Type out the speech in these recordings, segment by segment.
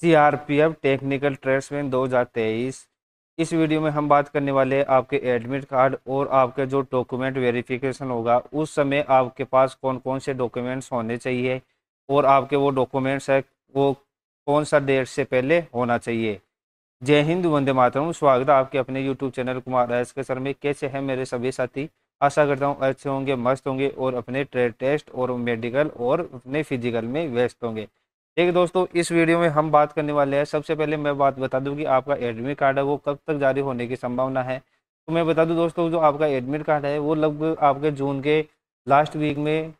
CRPF technical tradesman 2023 इस video में हम बात करने वाले हैं आपके एडमिट कार्ड और आपके जो डॉक्यूमेंट वेरिफिकेशन होगा उस समय आपके पास कौन कौन से डॉक्यूमेंट्स होने चाहिए और आपके वो डॉक्यूमेंट्स है वो कौन सा डेट से पहले होना चाहिए जय हिंद वंदे मातरम स्वागत है आपके अपने YouTube channel Kumar S K sir में कैसे हैं मेरे सभी साथी आशा करता हूँ अच्छे होंगे मस्त होंगे और अपने ट्रेड टेस्ट और मेडिकल और अपने फिजिकल में व्यस्त होंगे देखिए दोस्तों इस वीडियो में हम बात करने वाले हैं सबसे पहले मैं बात बता दूं कि आपका एडमिट कार्ड है वो कब तक जारी होने की संभावना है तो मैं बता दूं दोस्तों जो आपका एडमिट कार्ड है वो लगभग आपके जून के लास्ट वीक में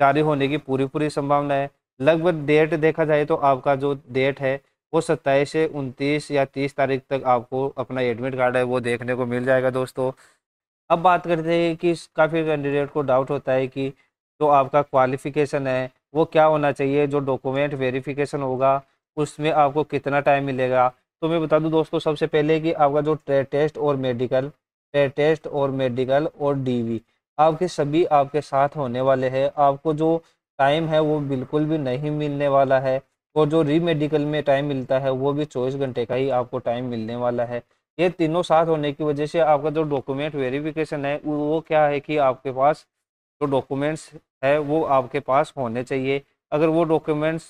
जारी होने की पूरी पूरी संभावना है लगभग डेट देखा जाए तो आपका जो डेट है वो सत्ताईस से उनतीस या तीस तारीख तक आपको अपना एडमिट कार्ड है वो देखने को मिल जाएगा दोस्तों अब बात करते हैं कि काफ़ी कैंडिडेट को डाउट होता है कि जो तो आपका क्वालिफिकेशन है वो क्या होना चाहिए जो डॉक्यूमेंट वेरिफिकेशन होगा उसमें आपको कितना टाइम मिलेगा तो मैं बता दूं दोस्तों सबसे पहले कि आपका जो ट्रेड टेस्ट और मेडिकल ट्रेड टेस्ट और मेडिकल और डीवी आपके सभी आपके साथ होने वाले हैं आपको जो टाइम है वो बिल्कुल भी नहीं मिलने वाला है और जो री मेडिकल में टाइम मिलता है वो भी चौबीस घंटे का ही आपको टाइम मिलने वाला है ये तीनों साथ होने की वजह से आपका जो डॉक्यूमेंट वेरिफिकेशन है वो क्या है कि आपके पास जो डॉक्यूमेंट्स है वो आपके पास होने चाहिए अगर वो डॉक्यूमेंट्स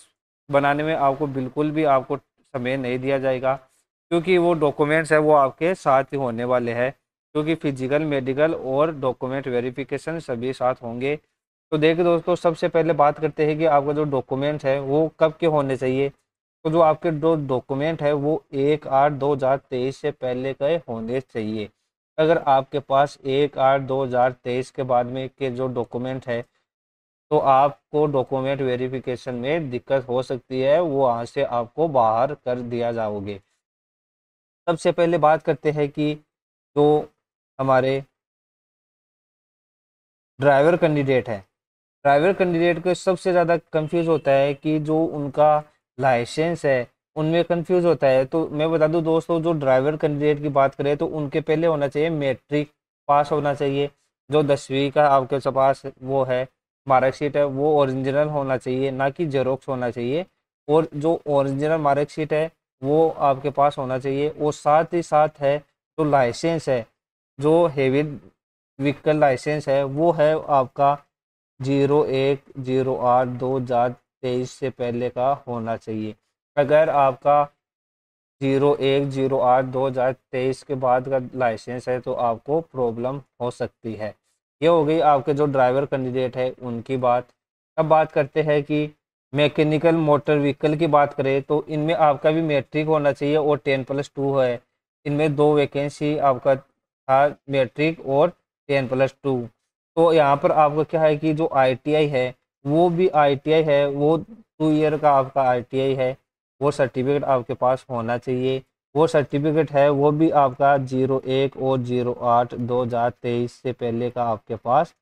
बनाने में आपको बिल्कुल भी आपको समय नहीं दिया जाएगा क्योंकि वो डॉक्यूमेंट्स है वो आपके साथ ही होने वाले हैं क्योंकि फिजिकल मेडिकल और डॉक्यूमेंट वेरिफिकेशन सभी साथ होंगे तो देखिए दोस्तों सबसे पहले बात करते हैं कि आपका जो डॉक्यूमेंट है वो कब के होने चाहिए तो जो आपके जो डॉक्यूमेंट है वो एक आठ दो हज़ार तेईस से पहले के होने चाहिए अगर आपके पास एक आठ दो हज़ार तेईस के बाद में के जो डॉक्यूमेंट है तो आपको डॉक्यूमेंट वेरिफिकेशन में दिक्कत हो सकती है वो वहाँ से आपको बाहर कर दिया जाओगे सबसे पहले बात करते हैं कि जो हमारे ड्राइवर कैंडिडेट है ड्राइवर कैंडिडेट को सबसे ज़्यादा कंफ्यूज होता है कि जो उनका लाइसेंस है उनमें कंफ्यूज होता है तो मैं बता दूं दोस्तों जो ड्राइवर कैंडिडेट की बात करें तो उनके पहले होना चाहिए मैट्रिक पास होना चाहिए जो दसवीं का आपके पास वो है मार्कशीट है वो ओरिजिनल होना चाहिए ना कि जेरोक्स होना चाहिए और जो ओरिजिनल मार्कशीट है वो आपके पास होना चाहिए और साथ ही साथ है जो लाइसेंस है जो हेवी व्हीकल लाइसेंस है वो है आपका जीरो एक जीरो आठ दो हज़ार तेईस से पहले का होना चाहिए अगर आपका जीरो एक जीरो आठ दो हज़ार तेईस के बाद का लाइसेंस है तो आपको प्रॉब्लम हो सकती है ये हो गई आपके जो ड्राइवर कैंडिडेट है उनकी बात अब बात करते हैं कि मैकेनिकल मोटर व्हीकल की बात करें तो इनमें आपका भी मैट्रिक होना चाहिए और टेन प्लस टू है इनमें दो वैकेंसी आपका था मैट्रिक और टेन प्लस टू तो यहाँ पर आपका क्या है कि जो आईटीआई है वो भी आईटीआई है वो टू ईयर का आपका आईटीआई है वो सर्टिफिकेट आपके पास होना चाहिए वो सर्टिफिकेट है वो भी आपका जीरो एक और जीरो आठ दो हज़ार तेईस से पहले का आपके पास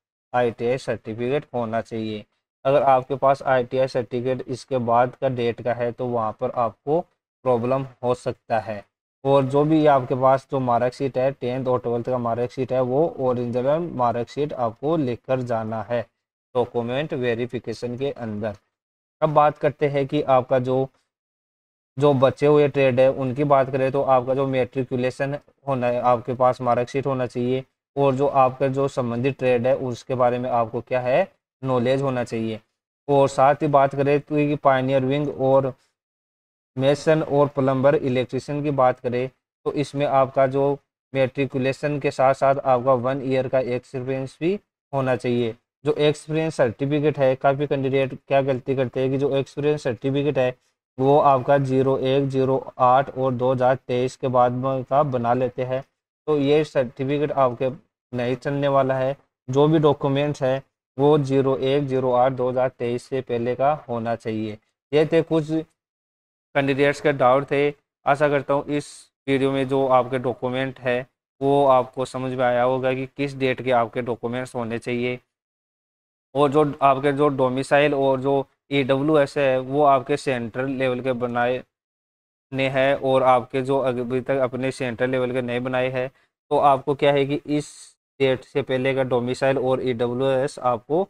आई सर्टिफिकेट होना चाहिए अगर आपके पास आई सर्टिफिकेट इसके बाद का डेट का है तो वहाँ पर आपको प्रॉब्लम हो सकता है और जो भी आपके पास जो मार्कशीट है टेंथ और ट्वेल्थ का मार्कशीट है वो ओरिजिनल मार्कशीट आपको लेकर जाना है डॉक्यूमेंट वेरिफिकेशन के अंदर अब बात करते हैं कि आपका जो जो बचे हुए ट्रेड है उनकी बात करें तो आपका जो मेट्रिकुलेशन होना है आपके पास मार्कशीट होना चाहिए और जो आपका जो संबंधित ट्रेड है उसके बारे में आपको क्या है नॉलेज होना चाहिए और साथ ही बात करें तो पाइनियर विंग और मेसन और प्लम्बर इलेक्ट्रिशियन की बात करें तो इसमें आपका जो मेट्रिकुलेशन के साथ साथ आपका वन ईयर का एक्सपीरियंस भी होना चाहिए जो एक्सपीरियंस सर्टिफिकेट है काफ़ी कैंडिडेट क्या गलती करते हैं कि जो एक्सपीरियंस सर्टिफिकेट है वो आपका जीरो एक जीरो आठ और दो हज़ार तेईस के बाद में का बना लेते हैं तो ये सर्टिफिकेट आपके नहीं चलने वाला है जो भी डॉक्यूमेंट्स है वो जीरो एक जीरो आठ दो हज़ार तेईस से पहले का होना चाहिए ये थे कुछ कैंडिडेट्स के डाउट थे आशा करता हूँ इस वीडियो में जो आपके डॉक्यूमेंट है वो आपको समझ में आया होगा कि किस डेट के आपके डॉक्यूमेंट्स होने चाहिए और जो आपके जो डोमिसाइल और जो ई डब्ल्यू एस है वो आपके सेंट्रल लेवल के बनाए ने है और आपके जो अभी तक अपने सेंट्रल लेवल के नए बनाए हैं तो आपको क्या है कि इस डेट से पहले का डोमिसाइल और ई डब्ल्यू एस आपको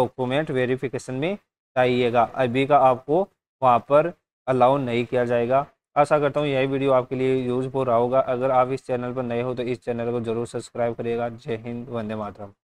डॉक्यूमेंट वेरिफिकेशन में चाहिएगा अभी का आपको वहाँ पर अलाउ नहीं किया जाएगा आशा करता हूँ यही वीडियो आपके लिए यूजफुल रहा होगा अगर आप इस चैनल पर नए हो तो इस चैनल को जरूर सब्सक्राइब करिएगा जय हिंद वंदे मातरम